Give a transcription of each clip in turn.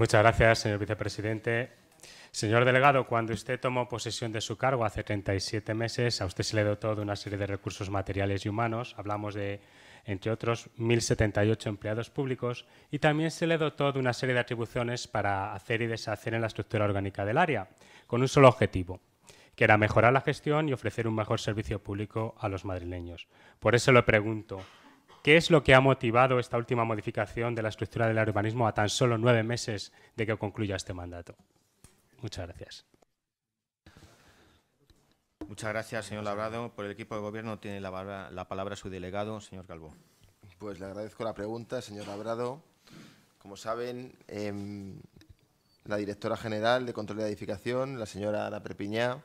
Muchas gracias, señor vicepresidente. Señor delegado, cuando usted tomó posesión de su cargo hace 37 meses, a usted se le dotó de una serie de recursos materiales y humanos. Hablamos de, entre otros, 1.078 empleados públicos y también se le dotó de una serie de atribuciones para hacer y deshacer en la estructura orgánica del área, con un solo objetivo, que era mejorar la gestión y ofrecer un mejor servicio público a los madrileños. Por eso le pregunto, ¿Qué es lo que ha motivado esta última modificación de la estructura del urbanismo a tan solo nueve meses de que concluya este mandato? Muchas gracias. Muchas gracias, señor Labrado. Por el equipo de gobierno tiene la palabra, su delegado, señor Calvo. Pues le agradezco la pregunta, señor Labrado. Como saben, em, la directora general de Control de Edificación, la señora Ana Perpiñá,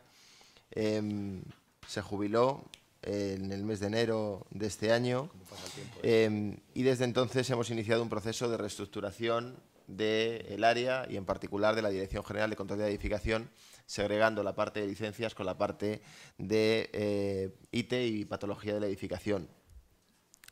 em, se jubiló en el mes de enero de este año. Em, y desde entonces hemos iniciado un proceso de reestructuración del área y en particular de la Dirección General de Control de Edificación, segregando la parte de licencias con la parte de eh, IT y patología de la edificación.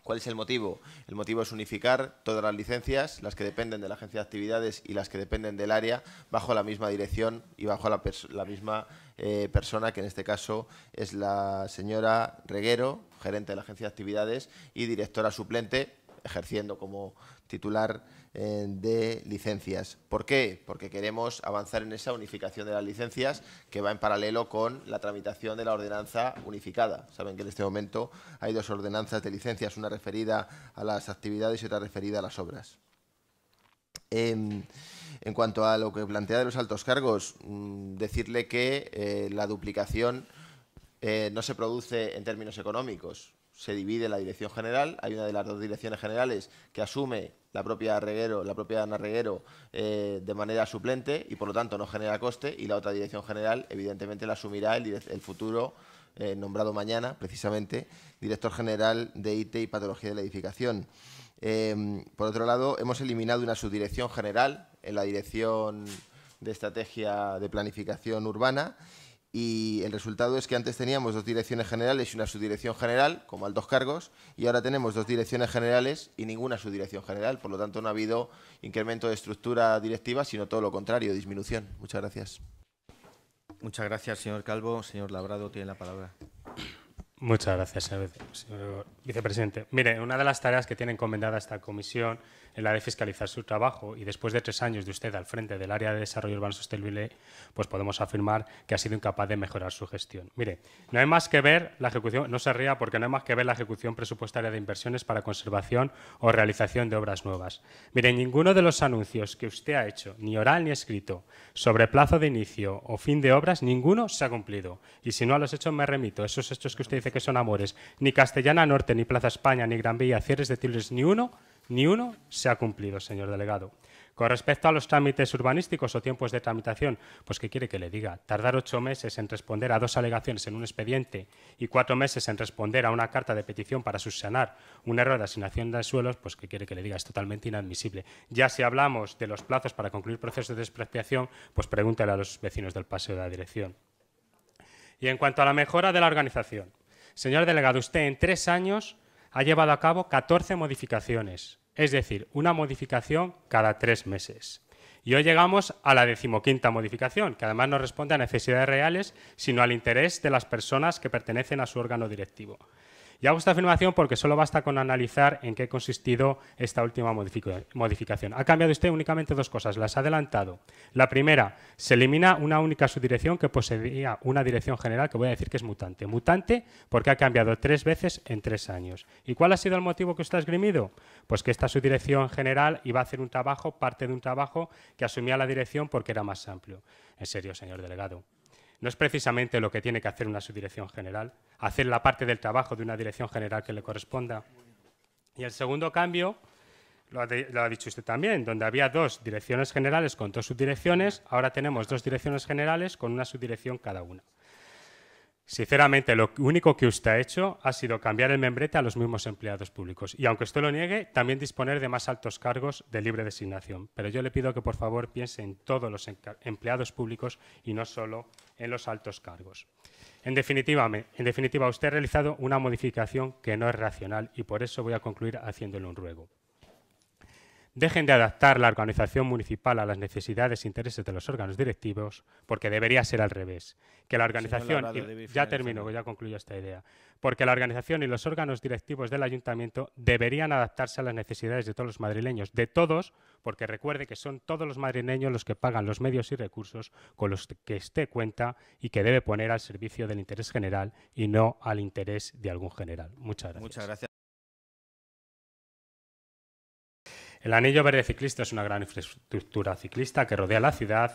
¿Cuál es el motivo? El motivo es unificar todas las licencias, las que dependen de la agencia de actividades y las que dependen del área, bajo la misma dirección y bajo la, misma eh, persona, que en este caso es la señora Reguero, gerente de la agencia de actividades y directora suplente, ejerciendo como titular eh, de licencias. ¿Por qué? Porque queremos avanzar en esa unificación de las licencias que va en paralelo con la tramitación de la ordenanza unificada. Saben que en este momento hay dos ordenanzas de licencias, una referida a las actividades y otra referida a las obras. Em, en cuanto a lo que plantea de los altos cargos, mm, decirle que eh, la duplicación eh, no se produce en términos económicos se divide la dirección general. Hay una de las dos direcciones generales que asume la propia Reguero, la propia Ana Reguero eh, de manera suplente y por lo tanto no genera coste. Y la otra dirección general, evidentemente, la asumirá el, futuro eh, nombrado mañana, precisamente, director general de IT y patología de la edificación. Em, por otro lado, hemos eliminado una subdirección general en la dirección de estrategia de planificación urbana y el resultado es que antes teníamos dos direcciones generales y una subdirección general, como altos cargos, y ahora tenemos dos direcciones generales y ninguna subdirección general. Por lo tanto, no ha habido incremento de estructura directiva, sino todo lo contrario, disminución. Muchas gracias. Muchas gracias, señor Calvo. Señor Labrado, tiene la palabra. Muchas gracias, señor vicepresidente. Mire, una de las tareas que tiene encomendada esta comisión es la de fiscalizar su trabajo y después de tres años de usted al frente del área de desarrollo urbano sostenible, pues podemos afirmar que ha sido incapaz de mejorar su gestión. Mire, no hay más que ver la ejecución, no se ría porque no hay más que ver la ejecución presupuestaria de inversiones para conservación o realización de obras nuevas. Mire, ninguno de los anuncios que usted ha hecho, ni oral ni escrito, sobre plazo de inicio o fin de obras, ninguno se ha cumplido. Y si no a los hechos me remito, esos hechos que usted dice que son amores. Ni Castellana Norte, ni Plaza España, ni Gran Vía, cierres de ni uno, ni uno se ha cumplido, señor delegado. Con respecto a los trámites urbanísticos o tiempos de tramitación, pues ¿qué quiere que le diga? Tardar ocho meses en responder a dos alegaciones en un expediente y cuatro meses en responder a una carta de petición para subsanar un error de asignación de suelos, pues ¿qué quiere que le diga? Es totalmente inadmisible. Ya si hablamos de los plazos para concluir procesos de despreciación, pues pregúntele a los vecinos del paseo de la dirección. Y en cuanto a la mejora de la organización, Señor delegado, usted en tres años ha llevado a cabo 14 modificaciones, es decir, una modificación cada tres meses. Y hoy llegamos a la decimoquinta modificación, que además no responde a necesidades reales, sino al interés de las personas que pertenecen a su órgano directivo. Y hago esta afirmación porque solo basta con analizar en qué ha consistido esta última modificación. Ha cambiado usted únicamente dos cosas, las ha adelantado. La primera, se elimina una única subdirección que poseía una dirección general que voy a decir que es mutante. Mutante porque ha cambiado tres veces en tres años. ¿Y cuál ha sido el motivo que usted ha esgrimido? Pues que esta subdirección general iba a hacer un trabajo, parte de un trabajo que asumía la dirección porque era más amplio. En serio, señor delegado. No es precisamente lo que tiene que hacer una subdirección general, hacer la parte del trabajo de una dirección general que le corresponda. Y el segundo cambio, lo ha, dicho usted también, donde había dos direcciones generales con dos subdirecciones, ahora tenemos dos direcciones generales con una subdirección cada una. Sinceramente, lo único que usted ha hecho ha sido cambiar el membrete a los mismos empleados públicos. Y aunque usted lo niegue, también disponer de más altos cargos de libre designación. Pero yo le pido que por favor piense en todos los empleados públicos y no solo en los altos cargos. En definitiva, en definitiva, usted ha realizado una modificación que no es racional y por eso voy a concluir haciéndole un ruego dejen de adaptar la organización municipal a las necesidades e intereses de los órganos directivos, porque debería ser al revés. Que la organización, ya termino, ya concluyo esta idea, porque la organización y los órganos directivos del ayuntamiento deberían adaptarse a las necesidades de todos los madrileños, de todos, porque recuerde que son todos los madrileños los que pagan los medios y recursos con los que esté cuenta y que debe poner al servicio del interés general y no al interés de algún general. Muchas Muchas gracias. El anillo verde ciclista es una gran infraestructura ciclista que rodea la ciudad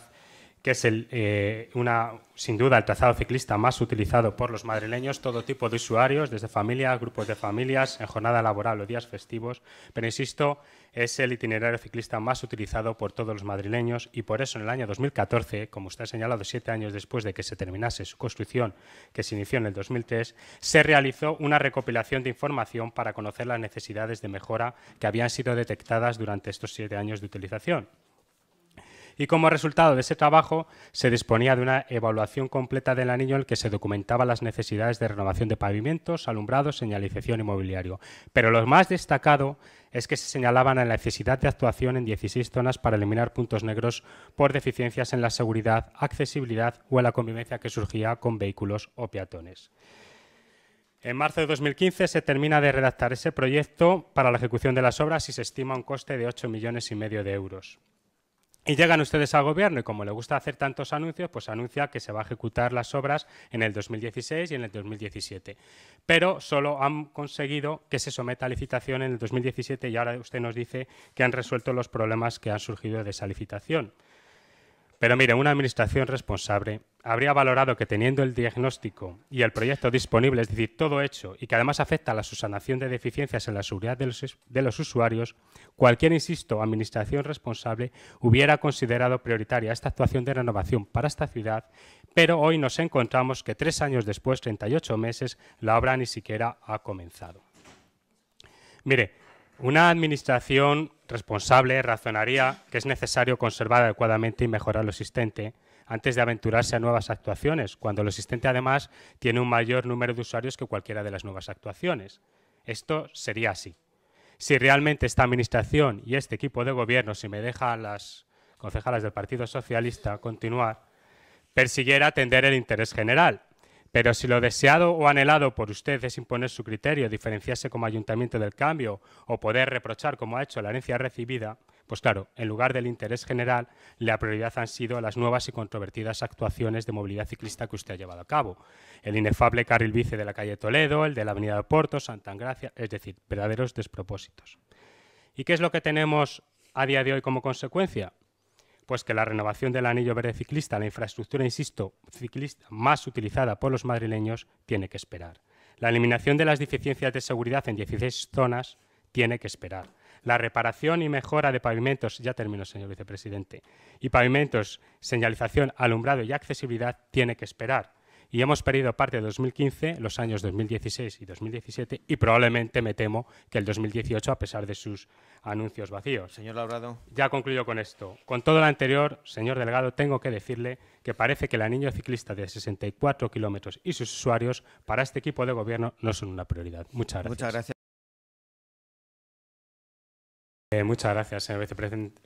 que es eh, una, sin duda el trazado ciclista más utilizado por los madrileños, todo tipo de usuarios, desde familias, grupos de familias, en jornada laboral o días festivos, pero insisto, es el itinerario ciclista más utilizado por todos los madrileños y por eso en el año 2014, como usted ha señalado, siete años después de que se terminase su construcción, que se inició en el 2003, se realizó una recopilación de información para conocer las necesidades de mejora que habían sido detectadas durante estos siete años de utilización y como resultado de ese trabajo se disponía de una evaluación completa del anillo en el que se documentaban las necesidades de renovación de pavimentos, alumbrado, señalización y mobiliario. Pero lo más destacado es que se señalaban la necesidad de actuación en 16 zonas para eliminar puntos negros por deficiencias en la seguridad, accesibilidad o en la convivencia que surgía con vehículos o peatones. En marzo de 2015 se termina de redactar ese proyecto para la ejecución de las obras y se estima un coste de 8 millones y medio de euros. Y llegan ustedes al gobierno y como le gusta hacer tantos anuncios, pues anuncia que se va a ejecutar las obras en el 2016 y en el 2017. Pero solo han conseguido que se someta a licitación en el 2017 y ahora usted nos dice que han resuelto los problemas que han surgido de esa licitación. Pero mire, una administración responsable habría valorado que teniendo el diagnóstico y el proyecto disponible, es decir, todo hecho, y que además afecta a la subsanación de deficiencias en la seguridad de los, usuarios, cualquier, insisto, administración responsable hubiera considerado prioritaria esta actuación de renovación para esta ciudad, pero hoy nos encontramos que tres años después, 38 meses, la obra ni siquiera ha comenzado. Mire, una administración responsable razonaría que es necesario conservar adecuadamente y mejorar lo existente antes de aventurarse a nuevas actuaciones, cuando lo existente además tiene un mayor número de usuarios que cualquiera de las nuevas actuaciones. Esto sería así. Si realmente esta administración y este equipo de gobierno, si me dejan las concejalas del Partido Socialista continuar, persiguiera atender el interés general, pero si lo deseado o anhelado por usted es imponer su criterio, diferenciarse como ayuntamiento del cambio o poder reprochar como ha hecho la herencia recibida, pues claro, en lugar del interés general, la prioridad han sido las nuevas y controvertidas actuaciones de movilidad ciclista que usted ha llevado a cabo. El inefable carril bici de la calle Toledo, el de la avenida de Porto, Santa es decir, verdaderos despropósitos. ¿Y qué es lo que tenemos a día de hoy como consecuencia? pues que la renovación del anillo verde ciclista, la infraestructura, insisto, ciclista más utilizada por los madrileños, tiene que esperar. La eliminación de las deficiencias de seguridad en 16 zonas tiene que esperar. La reparación y mejora de pavimentos, ya termino, señor vicepresidente, y pavimentos, señalización, alumbrado y accesibilidad tiene que esperar y hemos perdido parte de 2015, los años 2016 y 2017 y probablemente me temo que el 2018 a pesar de sus anuncios vacíos. Señor Labrado. Ya concluyo con esto. Con todo lo anterior, señor Delgado, tengo que decirle que parece que la niña ciclista de 64 kilómetros y sus usuarios para este equipo de gobierno no son una prioridad. Muchas gracias. Muchas gracias. Eh, muchas gracias, señor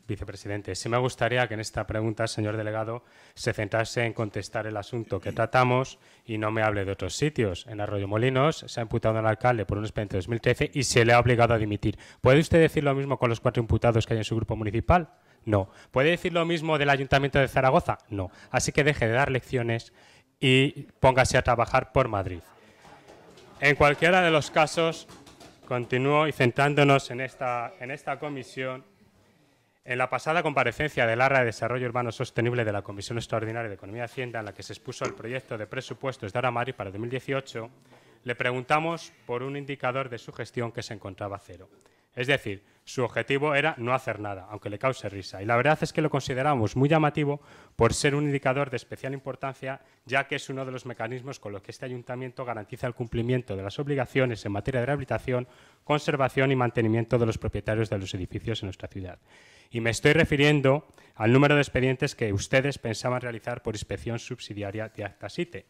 vicepresidente. Sí me gustaría que en esta pregunta, señor delegado, se centrase en contestar el asunto que tratamos y no me hable de otros sitios. En Arroyo Molinos se ha imputado al alcalde por un expediente de 2013 y se le ha obligado a dimitir. ¿Puede usted decir lo mismo con los cuatro imputados que hay en su grupo municipal? No. ¿Puede decir lo mismo del Ayuntamiento de Zaragoza? No. Así que deje de dar lecciones y póngase a trabajar por Madrid. En cualquiera de los casos, Continúo y centrándonos en esta, comisión, en la pasada comparecencia del área de Desarrollo Urbano Sostenible de la Comisión Extraordinaria de Economía y Hacienda, en la que se expuso el proyecto de presupuestos de Aramari para 2018, le preguntamos por un indicador de su gestión que se encontraba cero. Es decir, su objetivo era no hacer nada, aunque le cause risa. Y la verdad es que lo consideramos muy llamativo por ser un indicador de especial importancia, ya que es uno de los mecanismos con los que este ayuntamiento garantiza el cumplimiento de las obligaciones en materia de rehabilitación, conservación y mantenimiento de los propietarios de los edificios en nuestra ciudad. Y me estoy refiriendo al número de expedientes que ustedes pensaban realizar por inspección subsidiaria de Actasite,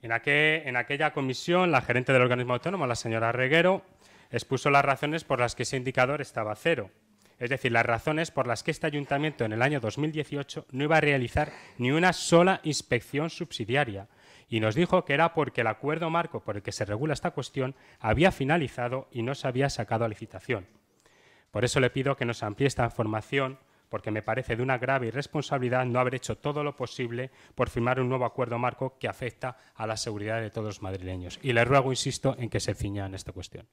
en, en, aquella comisión, la gerente del organismo autónomo, la señora Reguero, expuso las razones por las que ese indicador estaba cero, es decir, las razones por las que este ayuntamiento en el año 2018 no iba a realizar ni una sola inspección subsidiaria, y nos dijo que era porque el acuerdo marco por el que se regula esta cuestión había finalizado y no se había sacado a licitación. Por eso le pido que nos amplíe esta información porque me parece de una grave irresponsabilidad no haber hecho todo lo posible por firmar un nuevo acuerdo marco que afecta a la seguridad de todos los madrileños. Y le ruego, insisto, en que se ciña en esta cuestión.